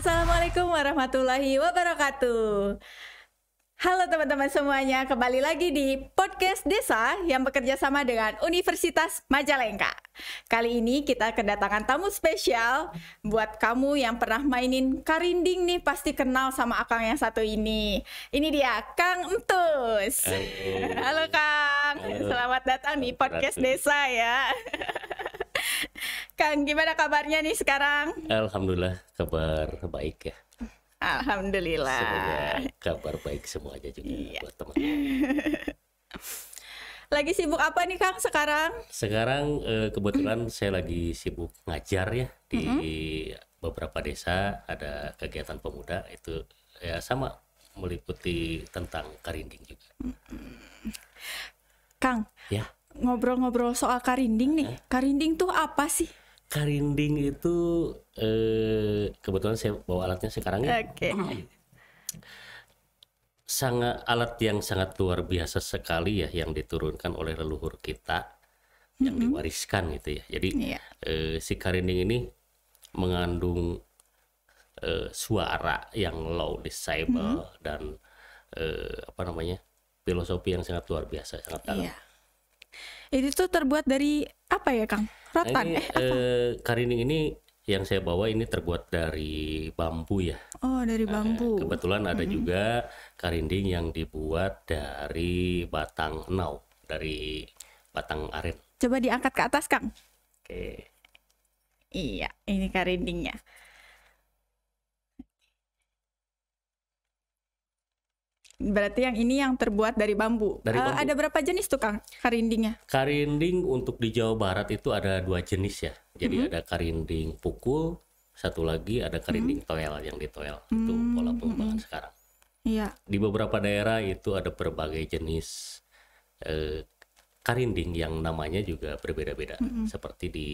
Assalamualaikum warahmatullahi wabarakatuh. Halo teman-teman semuanya, kembali lagi di Podcast Desa yang bekerja sama dengan Universitas Majalengka. Kali ini kita kedatangan tamu spesial buat kamu yang pernah mainin karinding nih pasti kenal sama akang yang satu ini. Ini dia Kang Entus. Halo Kang, selamat datang di Podcast Desa ya. Kang, gimana kabarnya nih sekarang? Alhamdulillah, kabar baik ya. Alhamdulillah. Semoga kabar baik semua aja juga iya. buat teman. lagi sibuk apa nih Kang sekarang? Sekarang eh, kebetulan saya lagi sibuk ngajar ya di mm -hmm. beberapa desa ada kegiatan pemuda itu ya sama meliputi tentang karinding juga. Kang. Ya ngobrol-ngobrol soal karinding nih. Karinding tuh apa sih? Karinding itu eh, kebetulan saya bawa alatnya sekarang ya. Oke. Sangat alat yang sangat luar biasa sekali ya yang diturunkan oleh leluhur kita yang mm -hmm. diwariskan gitu ya. Jadi yeah. eh, si karinding ini mengandung eh, suara yang disable mm -hmm. dan eh, apa namanya filosofi yang sangat luar biasa, sangat dalam. Yeah itu tuh terbuat dari apa ya, Kang? Rotan. Nah, ini, eh, apa? Eh, karining ini yang saya bawa ini terbuat dari bambu ya. Oh, dari nah, bambu. Kebetulan ada hmm. juga karinding yang dibuat dari batang nau, dari batang aren. Coba diangkat ke atas, Kang. Oke. Iya, ini karindingnya. Berarti yang ini yang terbuat dari bambu. Dari eh, bambu. Uh, ada berapa jenis tuh Kang karindingnya? Karinding untuk di Jawa Barat itu ada dua jenis ya. Jadi mm -hmm. ada karinding pukul, satu lagi ada karinding mm -hmm. toel yang di toel. Mm -hmm. Itu mm-hmm. pola pengembangan mm -hmm. sekarang. Iya. Di beberapa daerah itu ada berbagai jenis eh, karinding yang namanya juga berbeda-beda. Mm -hmm. Seperti di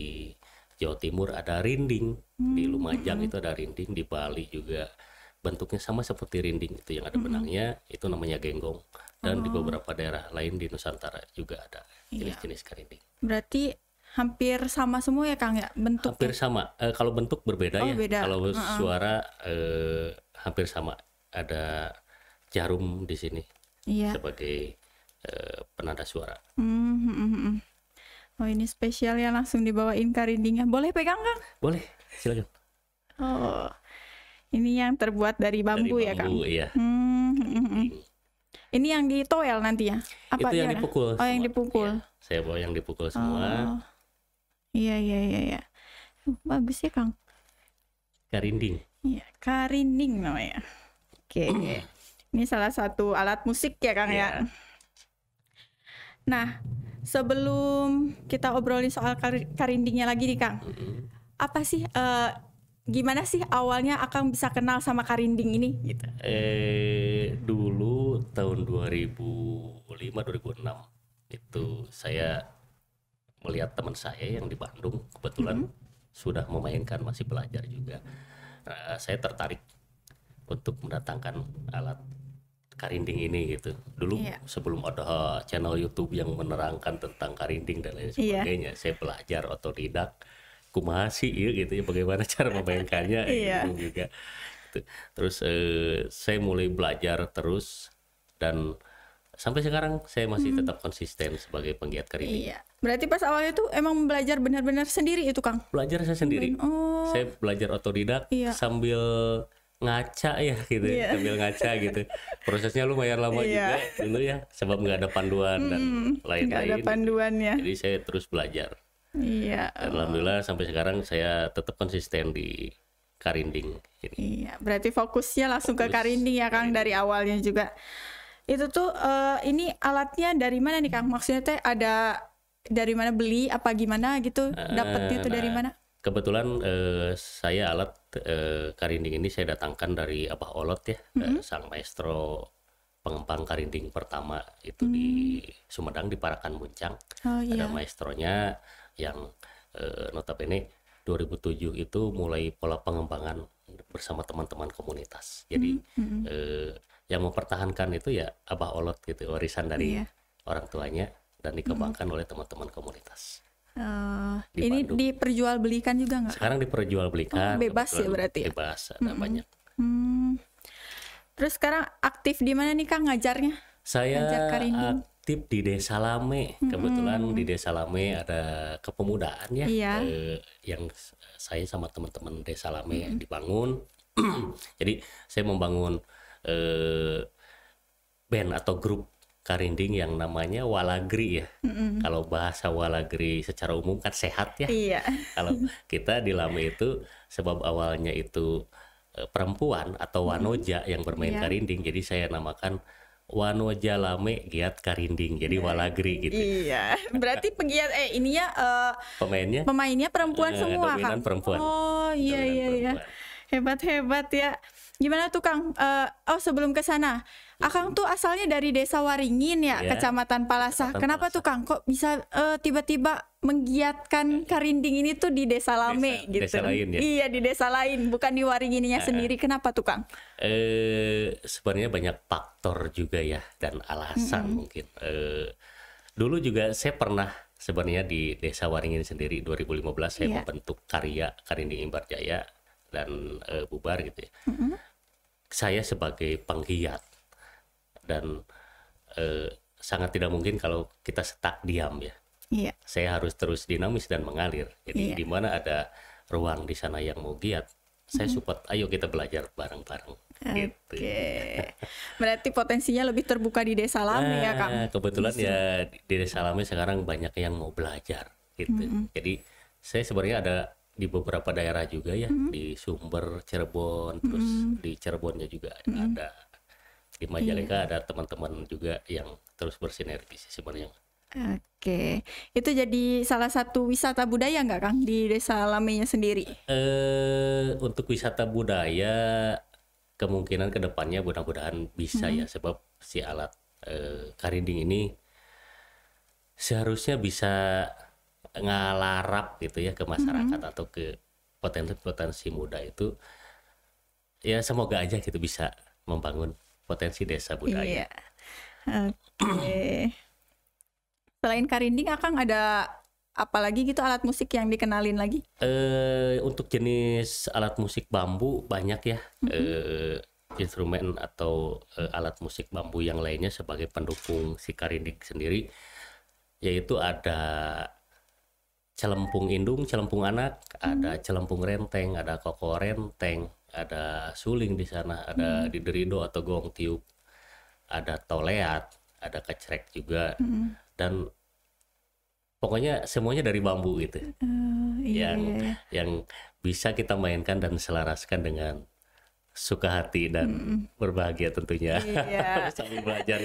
Jawa Timur ada rinding, mm -hmm. di mm-hmm. Lumajang mm -hmm. itu ada rinding, di Bali juga bentuknya sama seperti rinding itu yang ada benangnya mm-hmm. itu namanya genggong dan oh. di beberapa daerah lain di Nusantara juga ada iya. jenis-jenis iya. kerinding. Berarti hampir sama semua ya Kang ya bentuk? Hampir sama. E, kalau bentuk berbeda oh, ya. Beda. Kalau suara e, hampir sama. Ada jarum di sini iya. sebagai e, penanda suara. Mm-hmm. Oh ini spesial ya langsung dibawain karindingnya Boleh pegang Kang? Boleh, silakan. Oh. Ini yang terbuat dari bambu dari ya kang. kak? Iya. Hmm. hmm, hmm. Ini yang ditoel nanti ya? Apa Itu oh, iya, yang dipukul. Oh semua. yang dipukul. Ya, Saya bawa yang dipukul semua. Oh. Iya iya iya. iya. Uh, bagus ya kang. Karinding. Iya karinding namanya. Oke. Okay. Ini salah satu alat musik ya kang yeah. ya. Iya. Nah sebelum kita obrolin soal karindingnya lagi nih kang. Mm -hmm. Apa sih uh, gimana sih awalnya akan bisa kenal sama Karinding ini gitu? Eh dulu tahun 2005 2006 itu saya melihat teman saya yang di Bandung kebetulan mm -hmm. sudah memainkan masih belajar juga. Nah, saya tertarik untuk mendatangkan alat karinding ini gitu. Dulu yeah. sebelum ada channel YouTube yang menerangkan tentang karinding dan lain iya. sebagainya, yeah. saya belajar otodidak kumasi ya gitu ya bagaimana cara memainkannya iya. gitu juga gitu. terus eh, saya mulai belajar terus dan sampai sekarang saya masih hmm. tetap konsisten sebagai penggiat karir. Iya. Berarti pas awalnya tuh emang belajar benar-benar sendiri itu Kang? Belajar saya sendiri. Oh. Saya belajar otodidak iya. sambil ngaca ya gitu, yeah. sambil ngaca gitu. Prosesnya lumayan lama yeah. juga dulu ya, sebab nggak ada panduan mm, dan lain-lain. Hmm. Nggak ada gitu. panduannya. Jadi saya terus belajar. Iya. Alhamdulillah oh. sampai sekarang saya tetap konsisten di Karinding. ini. iya, berarti fokusnya langsung fokus ke Karinding ya Kang dari awalnya juga. Itu tuh uh, ini alatnya dari mana nih Kang? Maksudnya teh ada dari mana beli apa gimana gitu? Dapatnya eh, itu nah, dari mana? Kebetulan uh, saya alat uh, Karinding ini saya datangkan dari Abah Olot ya, mm -hmm. sang maestro pengembang Karinding pertama itu mm. di mm-hmm. Sumedang di Parakan Muncang. Oh, iya. Ada maestronya. Mm yang eh, notabene 2007 itu mulai pola pengembangan bersama teman-teman komunitas. Jadi mm-hmm. mm-hmm. eh, yang mempertahankan itu ya abah olot gitu warisan dari yeah. orang tuanya dan mm-hmm. dikembangkan mm-hmm. oleh teman-teman komunitas. Uh, di ini Bandung. diperjualbelikan juga nggak? Sekarang diperjualbelikan. Oh, bebas ya berarti ya? Bebas, ada mm-hmm. banyak. Hmm. Terus sekarang aktif di mana nih Kang ngajarnya? Saya Ngajar aktif di Desa Lame. Kebetulan mm -hmm. di Desa Lame ada kepemudaan ya iya. eh, yang saya sama teman-teman Desa Lame mm -hmm. dibangun. Jadi saya membangun eh, band atau grup karinding yang namanya walagri ya. Mm-hmm. Kalau bahasa walagri secara umum kan sehat ya. Iya. Kalau kita di Lame itu sebab awalnya itu eh, perempuan atau wanoja mm-hmm. yang bermain yeah. karinding, jadi saya namakan Wano Jalame giat karinding jadi nah, walagri gitu. Iya, berarti pegiat eh ini ya uh, eh, pemainnya pemainnya perempuan uh, semua kan. perempuan. Oh iya iya iya. Hebat hebat ya. Gimana tuh Kang? Uh, oh sebelum ke sana, Akang tuh asalnya dari desa Waringin ya, yeah. Kecamatan Palasa. Kecamatan Kenapa Palasa. tuh Kang kok bisa tiba eh, tiba-tiba menggiatkan yeah. Iya. karinding ini tuh di desa Lame desa, gitu? Desa lain ya. Iya di desa lain, bukan di Waringinnya uh, iya, iya. sendiri. Kenapa tuh Kang? Eh sebenarnya banyak faktor juga ya dan alasan mm -hmm. mungkin. Eh, dulu juga saya pernah sebenarnya di desa Waringin sendiri 2015 yeah. saya membentuk karya karinding Imbar Jaya dan uh, bubar gitu ya. Mm -hmm. Saya sebagai penggiat dan eh, sangat tidak mungkin kalau kita setak diam ya. Iya. Saya harus terus dinamis dan mengalir. Jadi iya. di mana ada ruang di sana yang mau giat, saya mm-hmm. support. Mm Ayo kita belajar bareng-bareng. Oke. Gitu. Berarti potensinya lebih terbuka di desa Lame ya, nah, ya kak? Kebetulan Bisa. ya di desa Lame sekarang banyak yang mau belajar gitu. Mm -hmm. Jadi saya sebenarnya ada di beberapa daerah juga ya mm -hmm. di Sumber, Cirebon, terus mm -hmm. di Cirebonnya juga mm -hmm. ada di Majalengka iya. ada teman-teman juga yang terus bersinergi sih sebenarnya. Oke, itu jadi salah satu wisata budaya nggak Kang di desa Lamenya sendiri? Eh, untuk wisata budaya kemungkinan kedepannya mudah-mudahan bisa hmm. ya sebab si alat eh, karinding ini seharusnya bisa ngalarap gitu ya ke masyarakat hmm. atau ke potensi-potensi muda itu ya semoga aja gitu bisa membangun potensi desa budaya. Iya. Oke. Okay. Selain karinding, Akang ada apa lagi gitu alat musik yang dikenalin lagi? Eh untuk jenis alat musik bambu banyak ya. Mm -hmm. Eh instrumen atau eh, alat musik bambu yang lainnya sebagai pendukung si karinding sendiri yaitu ada celempung indung, celempung anak, ada celempung renteng, ada koko renteng, ada suling di sana, ada hmm. derindo atau gong tiup, ada toleat, ada kecrek juga, hmm. dan pokoknya semuanya dari bambu gitu, uh, iya, yang iya, iya. yang bisa kita mainkan dan selaraskan dengan suka hati dan hmm. berbahagia tentunya iya. saling belajar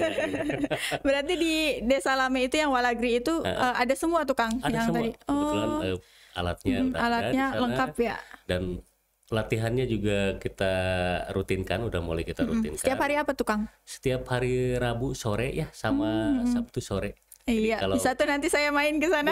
berarti di desa Lame itu yang Walagri itu uh, ada semua tukang ada yang semua. tadi oh. kebetulan uh, alatnya hmm, alatnya lengkap ya dan Pelatihannya juga kita rutinkan, udah mulai kita rutinkan. Setiap hari apa tuh Kang? Setiap hari Rabu sore ya, sama hmm Sabtu sore. Jadi iya, kalau, bisa nanti saya main ke sana.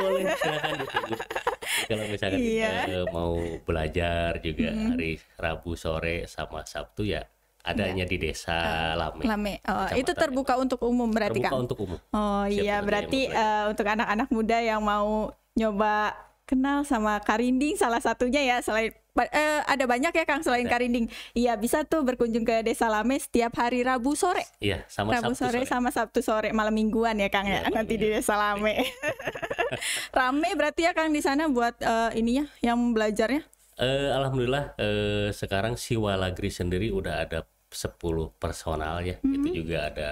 kalau misalkan iya. kita mau belajar juga hmm hari Rabu sore sama Sabtu ya adanya iya. di desa ah, Lame. Lame. Oh, itu ya. terbuka untuk umum berarti terbuka Kang. untuk umum. Oh Siap iya, berarti uh, untuk anak-anak muda yang mau nyoba kenal sama Karinding salah satunya ya selain uh, ada banyak ya Kang selain Karinding. Iya bisa tuh berkunjung ke Desa Lame setiap hari Rabu sore. Iya sama Rabu Sabtu sore, sore sama Sabtu sore malam mingguan ya Kang ya, ya. nanti ya. di iya. Desa Lame. Iya. Rame berarti ya Kang di sana buat uh, ininya yang belajarnya. Uh, Alhamdulillah uh, sekarang Siwa Lagri sendiri udah ada 10 personal ya. Mm -hmm. Itu juga ada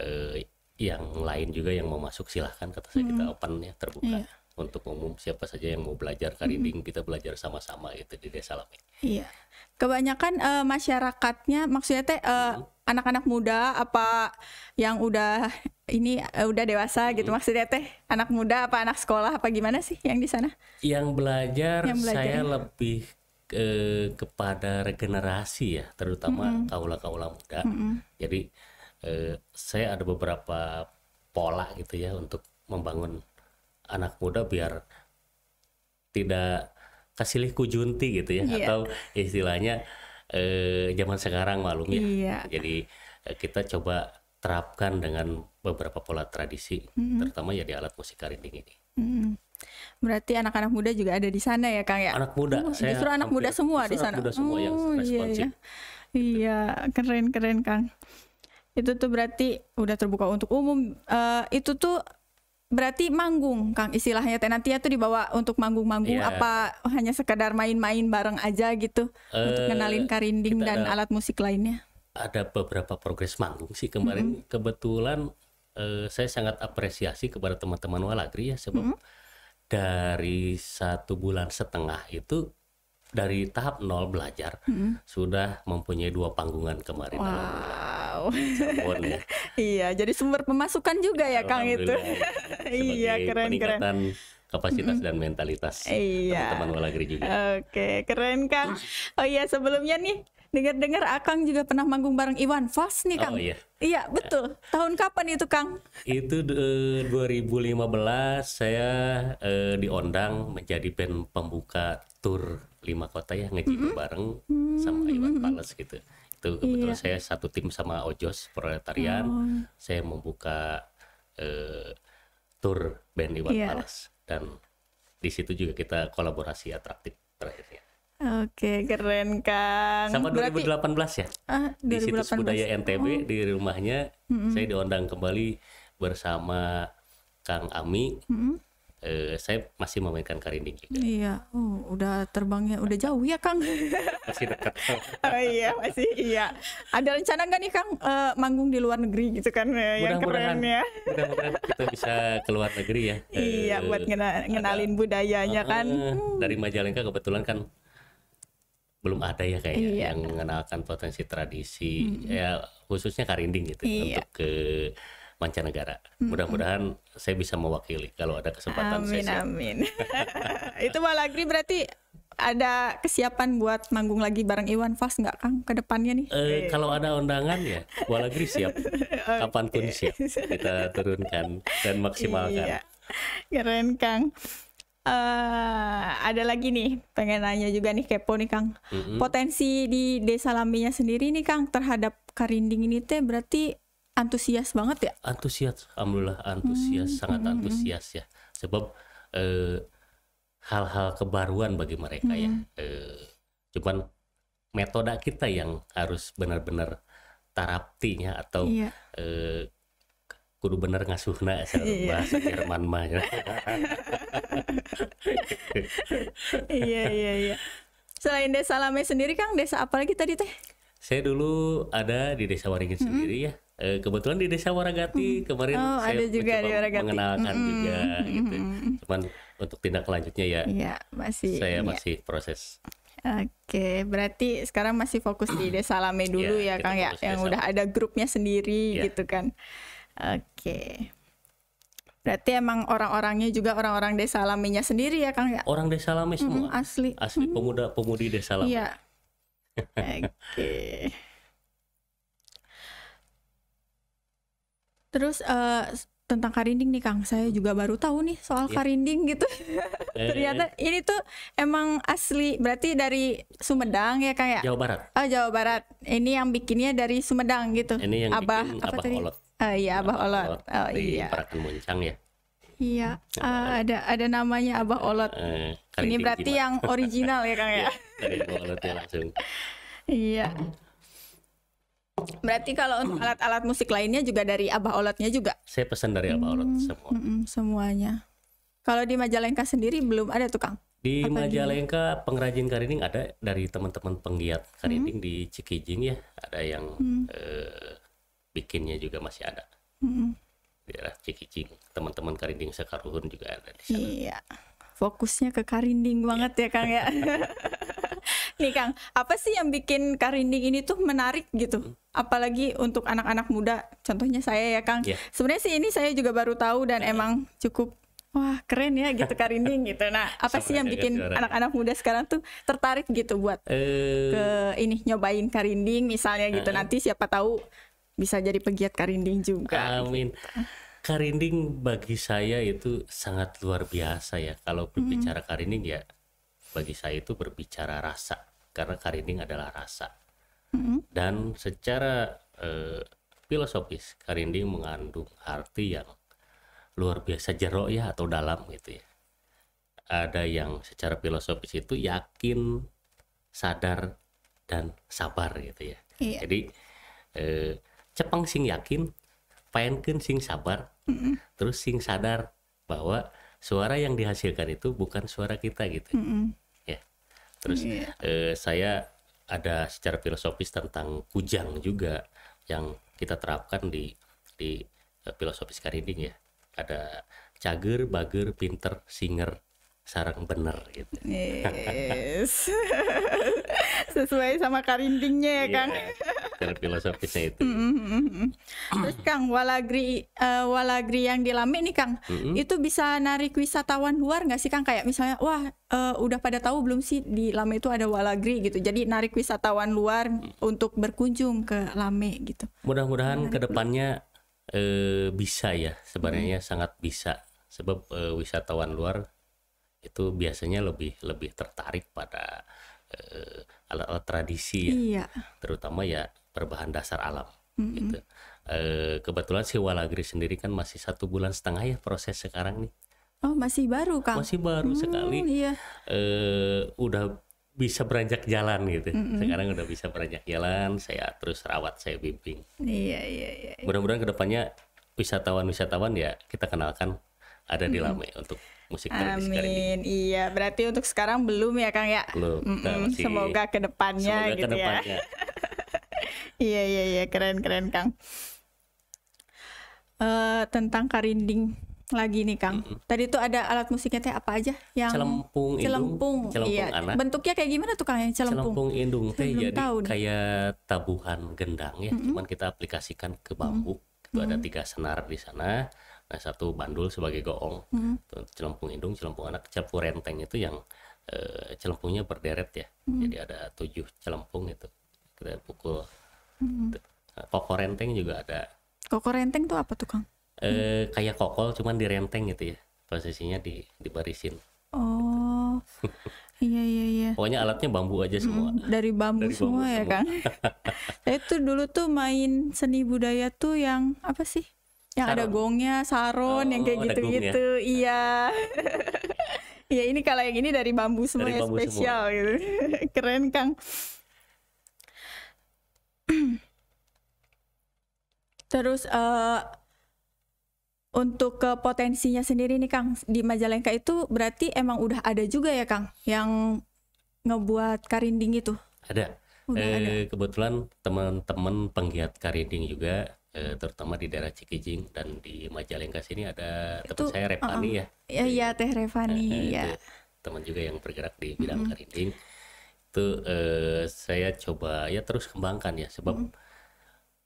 uh, yang lain juga yang mau masuk silahkan kata saya -hmm. kita open ya terbuka. Yeah untuk umum siapa saja yang mau belajar karinding hmm. kita belajar sama-sama itu di desa Lame. Iya, kebanyakan uh, masyarakatnya maksudnya teh uh, hmm. anak-anak muda apa yang udah ini uh, udah dewasa gitu maksudnya teh anak muda apa anak sekolah apa gimana sih yang di sana? Yang belajar, yang belajar saya ya. lebih ke, kepada regenerasi ya terutama hmm. kaula-kaula muda. Hmm. Jadi uh, saya ada beberapa pola gitu ya untuk membangun anak muda biar tidak kasih kasilihku junti gitu ya yeah. atau istilahnya eh, zaman sekarang malum ya yeah. jadi eh, kita coba terapkan dengan beberapa pola tradisi mm -hmm. terutama ya di alat musik karinding ini mm Berarti anak-anak muda juga ada di sana ya, Kang ya? Anak muda, oh, saya justru anak muda semua di sana. muda semua oh, yang Iya, iya. iya, keren keren Kang. Itu tuh berarti udah terbuka untuk umum. Uh, itu tuh berarti manggung Kang istilahnya teh nantinya tuh dibawa untuk manggung-manggung yeah. apa hanya sekedar main-main bareng aja gitu uh, untuk eh, kenalin karinding dan ada, alat musik lainnya ada beberapa progres manggung sih kemarin mm -hmm. kebetulan uh, saya sangat apresiasi kepada teman-teman Walagri ya sebab mm -hmm. dari satu bulan setengah itu dari tahap nol belajar hmm. sudah mempunyai dua panggungan kemarin. Wow. Cabon, ya. iya, jadi sumber pemasukan juga ya Kang itu. sebagai iya, keren, peningkatan keren kapasitas dan mentalitas iya. teman-teman Walagri juga. Oke, keren Kang. Oh iya, sebelumnya nih dengar-dengar Akang juga pernah manggung bareng Iwan Fals nih Kang. Oh iya. Iya, betul. Tahun kapan itu Kang? Itu uh, eh, 2015 saya uh, diundang menjadi band pembuka tur lima kota ya ngejibu mm -hmm. bareng mm-hmm. sama Iwan Fals gitu. Itu iya. kebetulan iya. saya satu tim sama Ojos Proletarian. Oh. Saya membuka uh, tour band Iwan yeah. Palas dan di situ juga kita kolaborasi atraktif terakhirnya. Oke, keren Kang. Sama 2018 Berarti, ya. Ah, 2018. Di situs budaya NTB oh. di rumahnya mm -hmm. saya diundang kembali bersama Kang Ami. Mm -hmm eh, saya masih memainkan karinding juga. Iya, oh, udah terbangnya udah jauh ya Kang. masih dekat. oh iya masih iya. Ada rencana nggak nih Kang eh, manggung di luar negeri gitu kan mudah ya, yang keren ya? Mudah-mudahan kita bisa ke luar negeri ya. Iya, uh, buat eh, ngenalin ada, budayanya uh, kan. Eh, hmm. Dari Majalengka kebetulan kan belum ada ya kayak iya. yang mengenalkan potensi tradisi hmm. ya khususnya karinding gitu iya. untuk ke mancanegara. Mudah-mudahan hmm. saya bisa mewakili kalau ada kesempatan amin, saya. Amin amin. Itu Malagri berarti ada kesiapan buat manggung lagi bareng Iwan Faz nggak Kang ke depannya nih? Eh, e. kalau ada undangan ya, Malagri siap. okay. Kapanpun siap kita turunkan dan maksimalkan. Iya. Keren Kang. Uh, ada lagi nih pengen nanya juga nih kepo nih Kang. Mm -hmm. Potensi di Desa Laminya sendiri nih Kang terhadap Karinding ini teh berarti antusias banget ya? Antusias, alhamdulillah antusias, hmm. sangat hmm, hmm. antusias ya. Sebab hal eh, hal-hal kebaruan bagi mereka ya. hmm. ya. Eh, cuman metode kita yang harus benar-benar taraptinya atau iya. eh, kudu bener ngasuhna iya. bahasa Jerman mah ya. iya iya iya selain desa Lame sendiri Kang desa apa lagi tadi teh saya dulu ada di desa Waringin -hmm. sendiri ya eh, kebetulan di desa Waragati hmm. kemarin oh, saya ada juga di Waragati. mengenalkan -hmm. juga hmm, hmm, gitu. Hmm, Cuman untuk tindak lanjutnya ya, ya masih saya ya. masih proses. Oke, berarti sekarang masih fokus di Desa Lame dulu iya, ya, ya Kang ya, yang udah ada grupnya sendiri ya. gitu kan. Oke. Berarti emang orang-orangnya juga orang-orang Desa Lamenya sendiri ya Kang ya? Orang Desa Lame semua. Mm -hmm, asli. Asli pemuda-pemudi Desa Lame. Iya. Oke. Terus uh, tentang karinding nih Kang, saya juga hmm. baru tahu nih soal yeah. karinding gitu. eh. eh Ternyata eh. ini tuh emang asli, berarti dari Sumedang ya Kang ya? Jawa Barat. oh, Jawa Barat. Ini yang bikinnya dari Sumedang gitu. Ini yang Abah, bikin apa Abah tadi? Olot. Uh, iya Abah, Olot. Olot. Oh di iya. Perakan Muncang ya. Iya, uh, ada ada namanya Abah Olot. Uh, ini berarti gimana? yang original ya Kang ya? Iya, dari Olot ya, langsung. Iya. Berarti kalau untuk alat-alat musik lainnya juga dari Abah Olotnya juga? Saya pesan dari Abah Olot hmm, semua. Hmm, semuanya. Kalau di Majalengka sendiri belum ada tukang Di Apa Majalengka di... pengrajin karinding ada dari teman-teman penggiat karinding -hmm. di Cikijing ya. Ada yang -hmm. eh, bikinnya juga masih ada. -hmm. Di daerah Cikijing. Teman-teman karinding Sekaruhun juga ada di sana. Iya. Fokusnya ke karinding banget iya. ya Kang ya. Nih Kang, apa sih yang bikin karinding ini tuh menarik gitu? Hmm. Apalagi untuk anak-anak muda, contohnya saya ya Kang. Yeah. Sebenarnya sih ini saya juga baru tahu dan iya. emang cukup wah keren ya gitu karinding gitu. Nah, apa Sampai sih yang bikin anak-anak muda sekarang tuh tertarik gitu buat uh... ke ini nyobain karinding misalnya gitu. Uh... Nanti siapa tahu bisa jadi pegiat karinding juga. Gitu. Amin. Gitu. Karinding bagi saya itu sangat luar biasa ya. Kalau berbicara karinding ya bagi saya itu berbicara rasa karena Karinding adalah rasa. Mm-hmm. Dan secara uh, filosofis Karinding mengandung arti yang luar biasa jero ya atau dalam gitu ya. Ada yang secara filosofis itu yakin, sadar dan sabar gitu ya. Iya. Jadi eh, cepeng sing yakin, paenkeun sing sabar, mm-hmm. terus sing sadar bahwa suara yang dihasilkan itu bukan suara kita gitu. Mm-hmm Terus yeah. eh, saya ada secara filosofis tentang kujang juga yang kita terapkan di di eh, filosofis karinding ya. Ada cager, bager, pinter, singer, sarang bener gitu. Yes. Sesuai sama karindingnya ya yeah. Kang. Iya secara filosofisnya itu. Mm-hmm. Terus Kang Walagri uh, Walagri yang di Lame nih Kang, mm-hmm. itu bisa narik wisatawan luar nggak sih Kang? Kayak misalnya, wah uh, udah pada tahu belum sih di Lame itu ada Walagri gitu. Jadi narik wisatawan luar untuk berkunjung ke Lame gitu. Mudah-mudahan kedepannya uh, eh, bisa ya, sebenarnya mm-hmm. sangat bisa. Sebab uh, wisatawan luar itu biasanya lebih lebih tertarik pada alat-alat uh, tradisi ya. Iya. Terutama ya berbahan dasar alam mm -hmm. gitu. E, kebetulan si Walagri sendiri kan masih satu bulan setengah ya proses sekarang nih. Oh masih baru kang? Masih baru hmm, sekali. Iya. E, udah bisa beranjak jalan gitu. Mm -hmm. Sekarang udah bisa beranjak jalan, saya terus rawat, saya bimbing. Iya, iya, iya. iya. Mudah-mudahan kedepannya wisatawan-wisatawan ya kita kenalkan ada di Lame mm -hmm. untuk musik Amin. Ini. Iya, berarti untuk sekarang belum ya Kang ya? Belum. Mm -mm. masih... Semoga kedepannya Semoga gitu kedepannya. ya. iya iya iya keren keren Kang. Uh, tentang karinding lagi nih Kang. Tadi tuh ada alat musiknya teh apa aja yang celempung, celempung, indung, celempung iya. anak. Bentuknya kayak gimana tuh Kang yang celempung? Celempung indung teh jadi tahu kayak tabuhan gendang ya, mm -hmm. cuman kita aplikasikan ke bambu. Mm -hmm. Itu ada tiga senar di sana. Nah, satu bandul sebagai goong. Mm -hmm. Celempung indung, celempung anak, celempung renteng itu yang uh, celempungnya berderet ya. Mm -hmm. Jadi ada tujuh celempung itu ada pukul hmm. koko renteng juga ada koko renteng tuh apa tuh kang eh hmm. kayak kokol cuman di renteng gitu ya posisinya di dibarisin oh gitu. iya iya iya pokoknya alatnya bambu aja semua hmm, dari bambu dari semua semua ya kang Itu dulu tuh main seni budaya tuh yang apa sih yang saron. Oh, ada gongnya saron oh, yang kayak gitu-gitu ya? iya ya ini kalau yang ini dari bambu semua dari ya bambu spesial semua. gitu keren kang Terus uh, untuk ke potensinya sendiri nih Kang di Majalengka itu berarti emang udah ada juga ya Kang yang ngebuat karinding itu? Ada. Udah oh, eh, ada. Kebetulan teman-teman penggiat karinding juga eh, terutama di daerah Cikijing dan di Majalengka sini ada teman saya Revani uh, -uh. ya. Iya, iya Teh Revani eh, ya. Teman juga yang bergerak di bidang mm -hmm. karinding itu eh, saya coba ya terus kembangkan ya sebab hmm.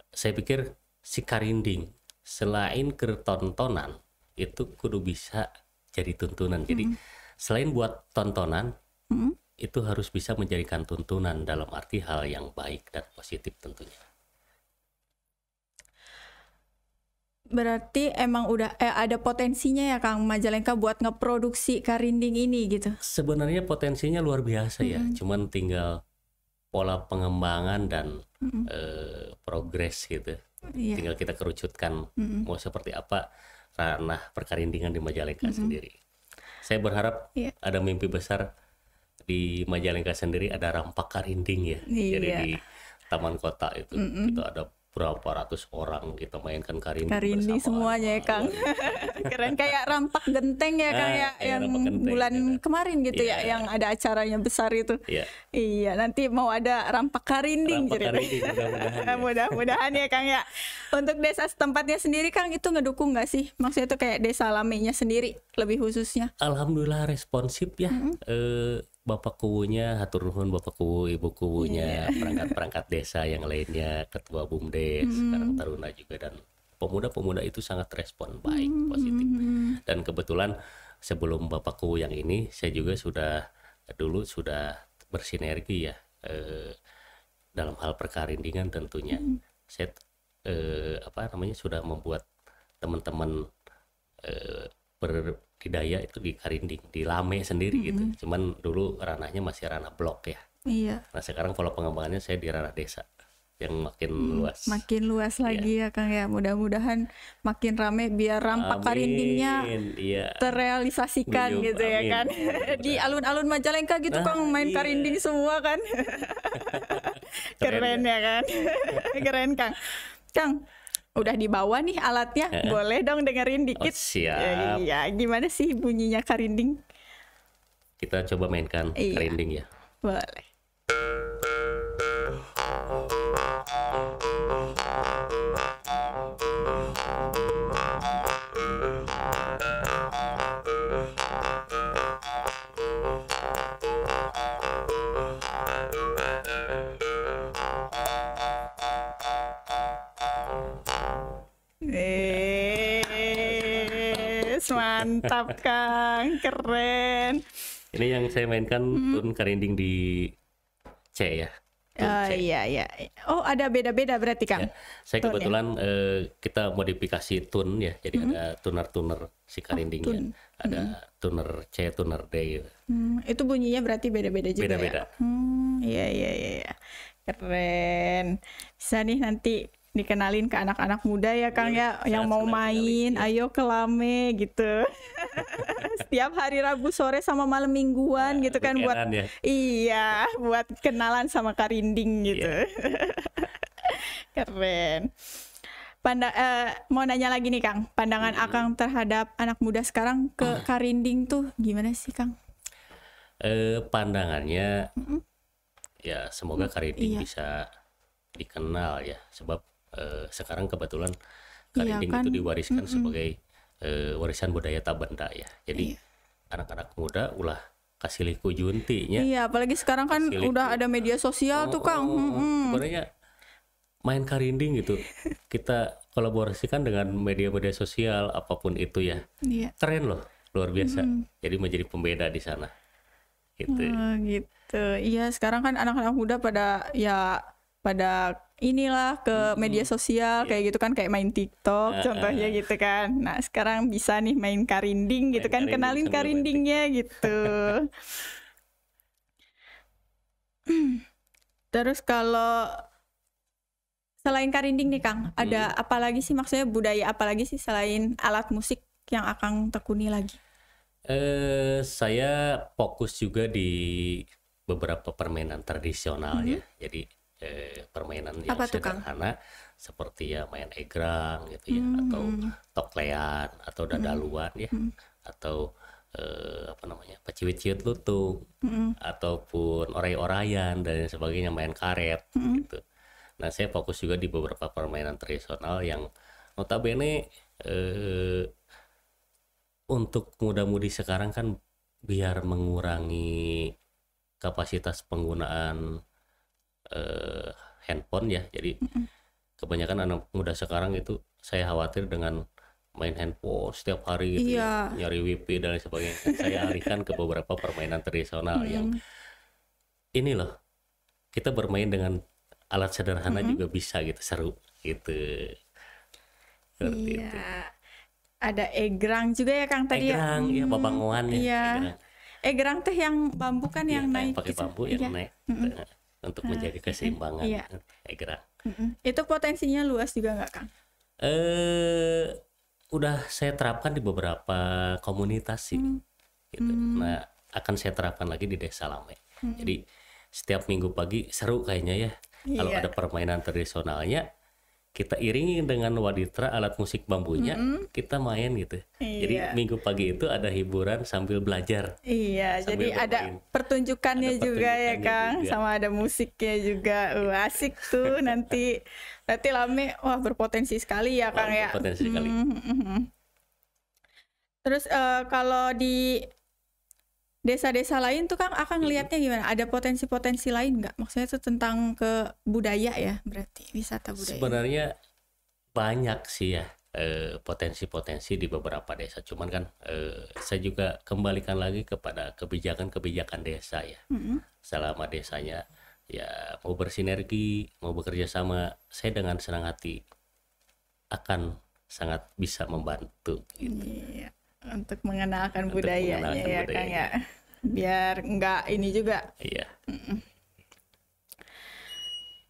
saya pikir si karinding selain kertontonan itu kudu bisa jadi tuntunan jadi hmm. selain buat tontonan hmm. itu harus bisa menjadikan tuntunan dalam arti hal yang baik dan positif tentunya Berarti emang udah eh, ada potensinya ya Kang Majalengka buat ngeproduksi karinding ini gitu. Sebenarnya potensinya luar biasa ya, mm -hmm. cuman tinggal pola pengembangan dan mm -hmm. eh, progres gitu. Yeah. Tinggal kita kerucutkan mm -hmm. mau seperti apa ranah perkarindingan di Majalengka mm -hmm. sendiri. Saya berharap yeah. ada mimpi besar di Majalengka sendiri ada rampak karinding ya. Yeah. Jadi di taman kota itu mm -hmm. itu ada berapa ratus orang kita mainkan Karini. Karini semuanya ya Kang. Keren kayak rampak genteng ya Kang nah, ya ah, iya, yang genteng, bulan gitu ya. kemarin gitu yeah. ya iya. yang ada acaranya besar itu. Yeah. Iya, nanti mau ada rampak Karinding gitu ya. mudah-mudahan. Ya. mudah-mudahan ya Kang ya. Untuk desa setempatnya sendiri Kang itu ngedukung nggak sih? Maksudnya itu kayak desa lamenya sendiri lebih khususnya. Alhamdulillah responsif ya. Mm -hmm. e bapak kuwunya hatur nuhun bapak kuwu ibu kuwunya yeah. perangkat perangkat desa yang lainnya ketua bumdes mm sekarang taruna juga dan pemuda-pemuda itu sangat respon baik mm positif dan kebetulan sebelum bapak kuwu yang ini saya juga sudah dulu sudah bersinergi ya eh, dalam hal perkarindingan tentunya mm -hmm. saya eh, apa namanya sudah membuat teman-teman eh, ber Kidaya itu di Karinding, di Lame sendiri mm -hmm. gitu. Cuman dulu ranahnya masih ranah blok ya. Iya. Nah sekarang kalau pengembangannya saya di ranah desa yang makin hmm, luas. Makin luas iya. lagi ya Kang ya. Mudah-mudahan makin rame biar rampak karindingnya yeah. terrealisasikan gitu ya, amin. ya kan. Di alun-alun Majalengka gitu nah, Kang main iya. karinding semua kan. Keren, Keren ya kan. Keren Kang. Kang, udah dibawa nih alatnya, uh. boleh dong dengerin dikit. Oh, siap. Iya, iya, gimana sih bunyinya karinding? Kita coba mainkan iya. karinding ya. Boleh. Mantap Kang, keren. Ini yang saya mainkan hmm. tun karinding di C ya. Oh C. iya iya. Oh ada beda-beda berarti Kang. Ya. Saya kebetulan ya? uh, kita modifikasi tun ya. Jadi -hmm. ada tuner-tuner si karindingnya oh, tun. Ada -hmm. tuner C, tuner D gitu. Hmm, itu bunyinya berarti beda-beda juga beda -beda. ya. Beda-beda. Hmm, iya iya, iya iya Keren. Bisa nih nanti dikenalin ke anak-anak muda ya Kang iya, ya yang mau main, iya. ayo kelame gitu. Setiap hari Rabu sore sama malam mingguan nah, gitu kan buat ya. iya, buat kenalan sama Karinding iya. gitu. Yeah. Keren. Panda uh, mau nanya lagi nih Kang, pandangan hmm. Akang terhadap anak muda sekarang ke uh. Ah. Karinding tuh gimana sih Kang? Eh uh, pandangannya mm ya semoga Karinding iya. bisa dikenal ya sebab uh, sekarang kebetulan Karinding iya kan? itu diwariskan mm -mm. sebagai uh, warisan budaya Tabenda ya. Jadi iya. anak-anak iya. muda ulah kasih liku juntinya. Iya, apalagi sekarang kan udah ada media sosial oh, tuh Kang. Oh, hmm. Sebenarnya main karinding gitu. Kita kolaborasikan dengan media-media sosial apapun itu ya. Iya. Keren loh, luar biasa. Mm. Jadi menjadi pembeda di sana. Gitu. Oh, gitu. Iya, sekarang kan anak-anak muda pada ya pada inilah ke media sosial iya. kayak gitu kan kayak main TikTok uh, contohnya uh, gitu kan. Nah, sekarang bisa nih main karinding gitu kan karinding kenalin karindingnya gitu. Terus kalau selain karinding nih Kang, hmm. ada apa lagi sih maksudnya budaya apa lagi sih selain alat musik yang akan tekuni lagi? Eh, saya fokus juga di beberapa permainan tradisional hmm. ya. Mm-hmm. Jadi permainan yang Apa sederhana seperti ya main egrang gitu ya hmm. atau toklean atau hmm. dadaluan hmm. ya hmm. atau eh, apa namanya peciwit ciwit lutung hmm. ataupun orai-orayan dan sebagainya main karet hmm. gitu. Nah saya fokus juga di beberapa permainan tradisional yang notabene eh, untuk muda-mudi sekarang kan biar mengurangi kapasitas penggunaan eh, handphone ya jadi kebanyakan anak muda sekarang itu saya khawatir dengan main handphone setiap hari gitu yeah. ya, iya. nyari wifi dan lain sebagainya saya alihkan ke beberapa permainan tradisional hmm. yang ini loh kita bermain dengan alat sederhana hmm. juga bisa gitu seru gitu iya ada egrang juga ya kang tadi ya? egrang ya, ya ngoan ya iya. egrang. egrang teh yang bambu kan yang ya, naik pakai gitu? bambu yang iya. naik hmm untuk uh, menjaga keseimbangan iya. saya eh, kira mm -hmm. itu potensinya luas juga nggak kang eh udah saya terapkan di beberapa komunitas sih hmm. gitu mm. nah akan saya terapkan lagi di desa Lame hmm. jadi setiap minggu pagi seru kayaknya ya Kalau iya. kalau ada permainan tradisionalnya kita iringi dengan waditra alat musik bambunya mm -hmm. kita main gitu iya. jadi minggu pagi itu ada hiburan sambil belajar iya sambil jadi bermain. ada pertunjukannya, ada juga ya kang juga. sama ada musiknya juga Wah, asik tuh nanti nanti lame wah berpotensi sekali ya kang ya berpotensi sekali mm -hmm. terus uh, kalau di desa-desa lain tuh kan akan ngelihatnya iya. gimana? Ada potensi-potensi lain nggak? Maksudnya itu tentang ke budaya ya berarti wisata budaya. Sebenarnya banyak sih ya eh, potensi-potensi di beberapa desa. Cuman kan eh, saya juga kembalikan lagi kepada kebijakan-kebijakan desa ya. Mm -hmm. Selama desanya ya mau bersinergi, mau bekerja sama, saya dengan senang hati akan sangat bisa membantu. Gitu. Iya, untuk mengenalkan untuk budayanya mengenalkan ya budaya. Kang ya biar nggak ini juga iya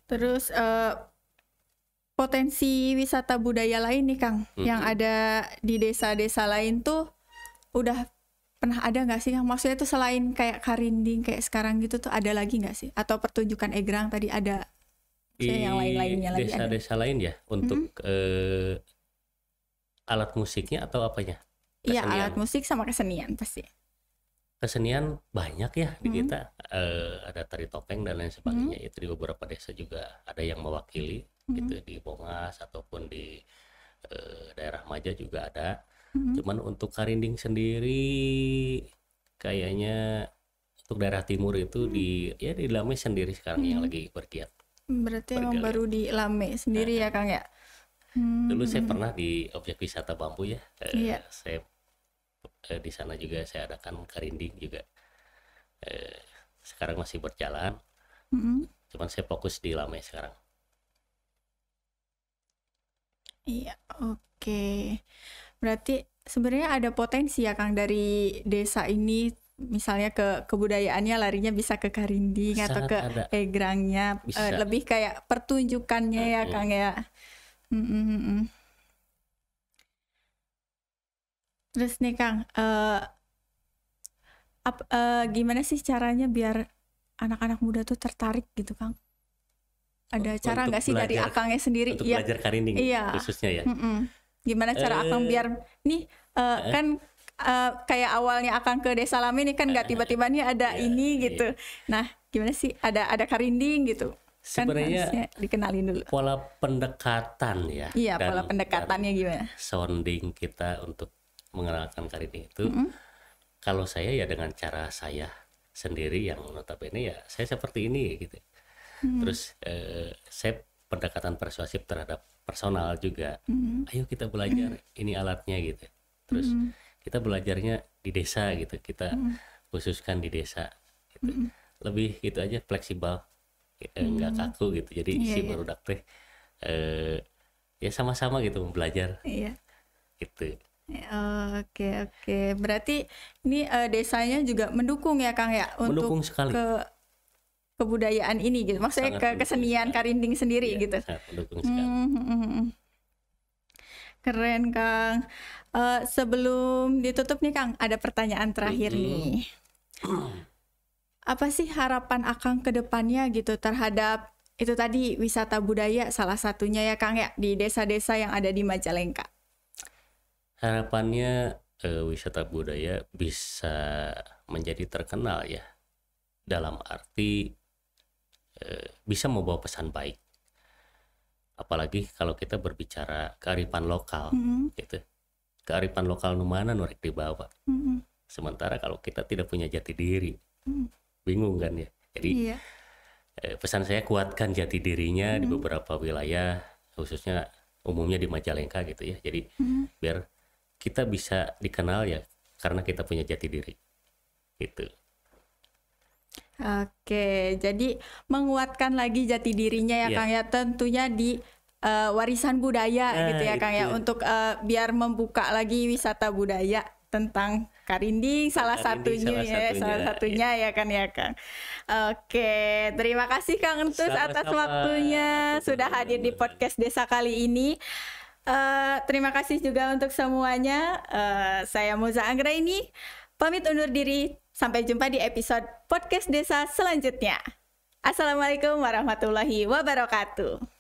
terus uh, potensi wisata budaya lain nih Kang hmm yang ada di desa-desa lain tuh udah pernah ada nggak sih yang maksudnya itu selain kayak karinding kayak sekarang gitu tuh ada lagi nggak sih atau pertunjukan egrang tadi ada Iya. di yang lain-lainnya lagi desa-desa lain ya untuk hmm eh, alat musiknya atau apanya? Iya, kesenian. Iya alat musik sama kesenian pasti kesenian banyak ya di hmm. kita hmm uh, ada tari topeng dan lain sebagainya hmm itu di beberapa desa juga ada yang mewakili gitu. hmm gitu di Bongas ataupun di uh, daerah Maja juga ada hmm cuman untuk Karinding sendiri kayaknya untuk daerah timur itu hmm di ya di Lame sendiri sekarang hmm yang lagi berkiat berarti yang baru di Lame sendiri nah, ya Kang ya hmm. dulu saya hmm. pernah di objek wisata bambu ya uh, eh, yeah. saya eh, di sana juga saya adakan karinding juga eh, sekarang masih berjalan mm-hmm. cuman saya fokus di lame sekarang iya oke okay. berarti sebenarnya ada potensi ya kang dari desa ini misalnya ke kebudayaannya larinya bisa ke karinding atau ke ada. egrangnya Eh, lebih kayak pertunjukannya mm-hmm. ya kang ya mm-hmm. terus nih Kang, uh, ap, uh, gimana sih caranya biar anak-anak muda tuh tertarik gitu Kang? Ada oh, untuk cara nggak sih dari akangnya sendiri? Untuk ya. belajar karinding iya. khususnya ya. Mm -mm. Gimana cara uh, akang biar nih uh, uh, kan uh, kayak awalnya akang ke desa lami ini kan nggak uh, tiba-tiba nih ada uh, ini iya. gitu. Nah gimana sih ada ada karinding gitu? Kan sebenarnya kan dikenalin dulu pola pendekatan ya iya dan, pola pendekatannya gimana sounding kita untuk mengenalkan Karini itu mm -hmm. kalau saya ya dengan cara saya sendiri yang notabene ya saya seperti ini gitu. Hmm. Terus eh, saya pendekatan persuasif terhadap personal juga. Hmm. Ayo kita belajar hmm. ini alatnya gitu. Terus hmm. kita belajarnya di desa gitu. Kita hmm. khususkan di desa gitu. Hmm. Lebih gitu aja fleksibel enggak eh, hmm. kaku gitu. Jadi yeah, si yeah. baru teh eh ya sama-sama gitu belajar. Iya. Yeah. Gitu. Oke oke, berarti ini uh, desanya juga mendukung ya Kang ya mendukung untuk sekali. ke kebudayaan ini gitu, maksudnya sangat ke kesenian Karinding sendiri ya, gitu. Sangat mendukung hmm, sekali. Hmm, hmm, Keren Kang. Uh, sebelum ditutup nih Kang, ada pertanyaan terakhir hmm. nih. Apa sih harapan Akang kedepannya gitu terhadap itu tadi wisata budaya salah satunya ya Kang ya di desa-desa yang ada di Majalengka? harapannya eh, wisata budaya bisa menjadi terkenal ya dalam arti eh, bisa membawa pesan baik apalagi kalau kita berbicara kearifan lokal mm -hmm. gitu kearifan lokal numana norek dibawa mm -hmm. sementara kalau kita tidak punya jati diri mm bingung kan ya jadi iya. eh, pesan saya kuatkan jati dirinya mm -hmm. di mm-hmm. beberapa wilayah khususnya umumnya di Majalengka gitu ya jadi mm -hmm. biar kita bisa dikenal ya karena kita punya jati diri gitu Oke, jadi menguatkan lagi jati dirinya ya ya. Kang ya tentunya di uh, warisan budaya nah, gitu ya itu. Kang ya untuk uh, biar membuka lagi wisata budaya tentang Karinding salah Karinding, satunya salah ya satunya, salah satunya iya. ya. ya kan ya Kang. Oke, terima kasih Kang Entus atas waktunya sudah hadir di podcast Desa kali ini. Uh, terima kasih juga untuk semuanya. Uh, saya Moza Anggra ini pamit undur diri. Sampai jumpa di episode podcast desa selanjutnya. Assalamualaikum warahmatullahi wabarakatuh.